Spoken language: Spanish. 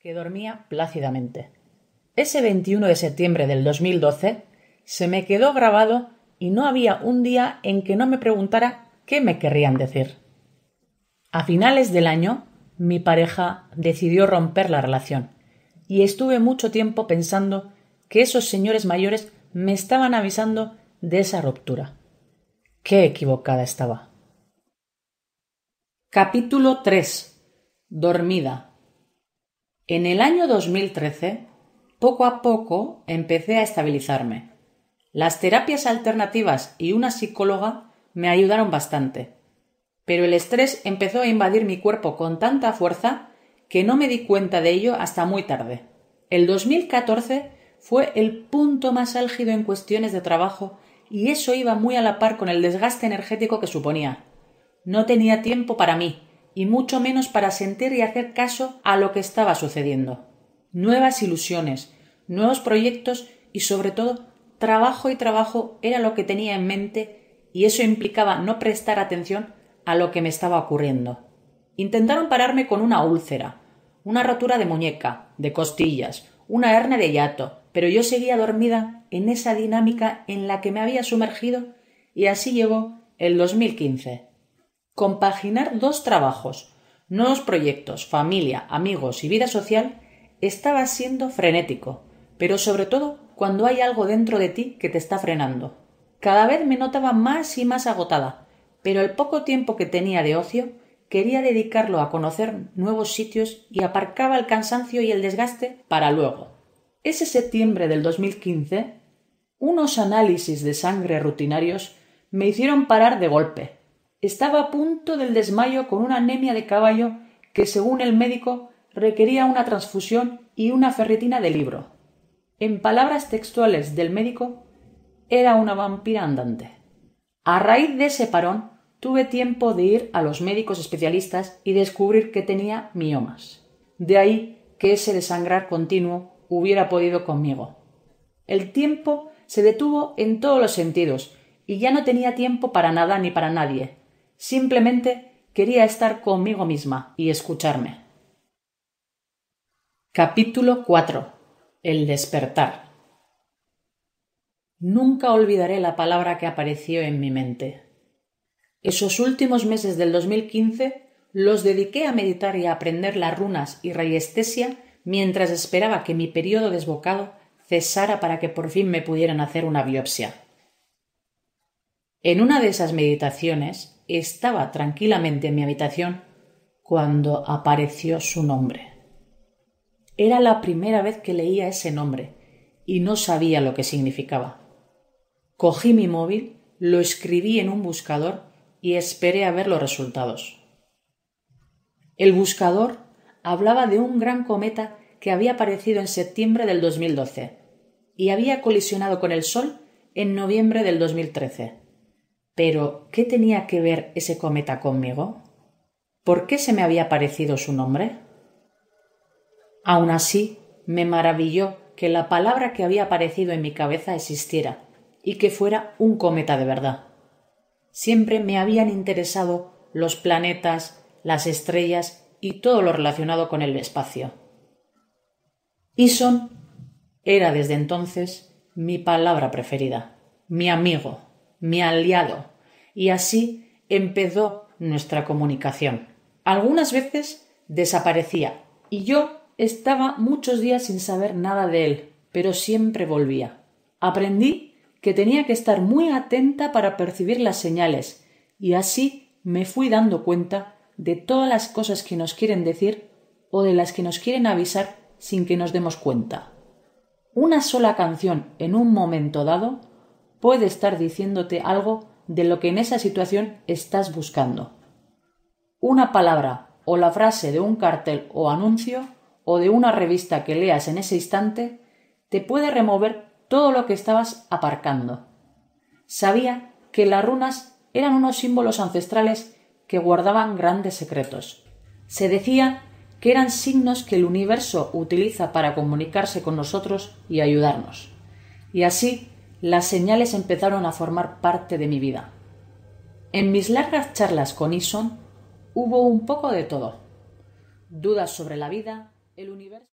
que dormía plácidamente. Ese 21 de septiembre del 2012 se me quedó grabado y no había un día en que no me preguntara qué me querrían decir. A finales del año, mi pareja decidió romper la relación y estuve mucho tiempo pensando que esos señores mayores me estaban avisando de esa ruptura. Qué equivocada estaba. Capítulo 3. Dormida. En el año 2013, poco a poco empecé a estabilizarme. Las terapias alternativas y una psicóloga me ayudaron bastante. Pero el estrés empezó a invadir mi cuerpo con tanta fuerza que no me di cuenta de ello hasta muy tarde. El 2014 fue el punto más álgido en cuestiones de trabajo y eso iba muy a la par con el desgaste energético que suponía. No tenía tiempo para mí, y mucho menos para sentir y hacer caso a lo que estaba sucediendo. Nuevas ilusiones, nuevos proyectos y sobre todo trabajo y trabajo era lo que tenía en mente y eso implicaba no prestar atención a lo que me estaba ocurriendo. Intentaron pararme con una úlcera, una rotura de muñeca, de costillas, una hernia de hiato, pero yo seguía dormida en esa dinámica en la que me había sumergido y así llegó el 2015. Compaginar dos trabajos, nuevos proyectos, familia, amigos y vida social estaba siendo frenético, pero sobre todo cuando hay algo dentro de ti que te está frenando. Cada vez me notaba más y más agotada, pero el poco tiempo que tenía de ocio quería dedicarlo a conocer nuevos sitios y aparcaba el cansancio y el desgaste para luego. Ese septiembre del 2015, unos análisis de sangre rutinarios me hicieron parar de golpe. Estaba a punto del desmayo con una anemia de caballo que, según el médico, requería una transfusión y una ferretina de libro. En palabras textuales del médico, era una vampira andante. A raíz de ese parón, tuve tiempo de ir a los médicos especialistas y descubrir que tenía miomas. De ahí que ese desangrar continuo hubiera podido conmigo. El tiempo se detuvo en todos los sentidos y ya no tenía tiempo para nada ni para nadie, Simplemente quería estar conmigo misma y escucharme. Capítulo 4. El despertar. Nunca olvidaré la palabra que apareció en mi mente. Esos últimos meses del 2015 los dediqué a meditar y a aprender las runas y rayestesia mientras esperaba que mi periodo desbocado cesara para que por fin me pudieran hacer una biopsia. En una de esas meditaciones estaba tranquilamente en mi habitación cuando apareció su nombre. Era la primera vez que leía ese nombre y no sabía lo que significaba. Cogí mi móvil, lo escribí en un buscador y esperé a ver los resultados. El buscador hablaba de un gran cometa que había aparecido en septiembre del 2012 y había colisionado con el Sol en noviembre del 2013. Pero, ¿qué tenía que ver ese cometa conmigo? ¿Por qué se me había parecido su nombre? Aun así, me maravilló que la palabra que había aparecido en mi cabeza existiera y que fuera un cometa de verdad. Siempre me habían interesado los planetas, las estrellas y todo lo relacionado con el espacio. Ison era desde entonces mi palabra preferida, mi amigo mi aliado. Y así empezó nuestra comunicación. Algunas veces desaparecía y yo estaba muchos días sin saber nada de él, pero siempre volvía. Aprendí que tenía que estar muy atenta para percibir las señales y así me fui dando cuenta de todas las cosas que nos quieren decir o de las que nos quieren avisar sin que nos demos cuenta. Una sola canción en un momento dado puede estar diciéndote algo de lo que en esa situación estás buscando. Una palabra o la frase de un cartel o anuncio o de una revista que leas en ese instante te puede remover todo lo que estabas aparcando. Sabía que las runas eran unos símbolos ancestrales que guardaban grandes secretos. Se decía que eran signos que el universo utiliza para comunicarse con nosotros y ayudarnos. Y así las señales empezaron a formar parte de mi vida. En mis largas charlas con Ison hubo un poco de todo. Dudas sobre la vida, el universo.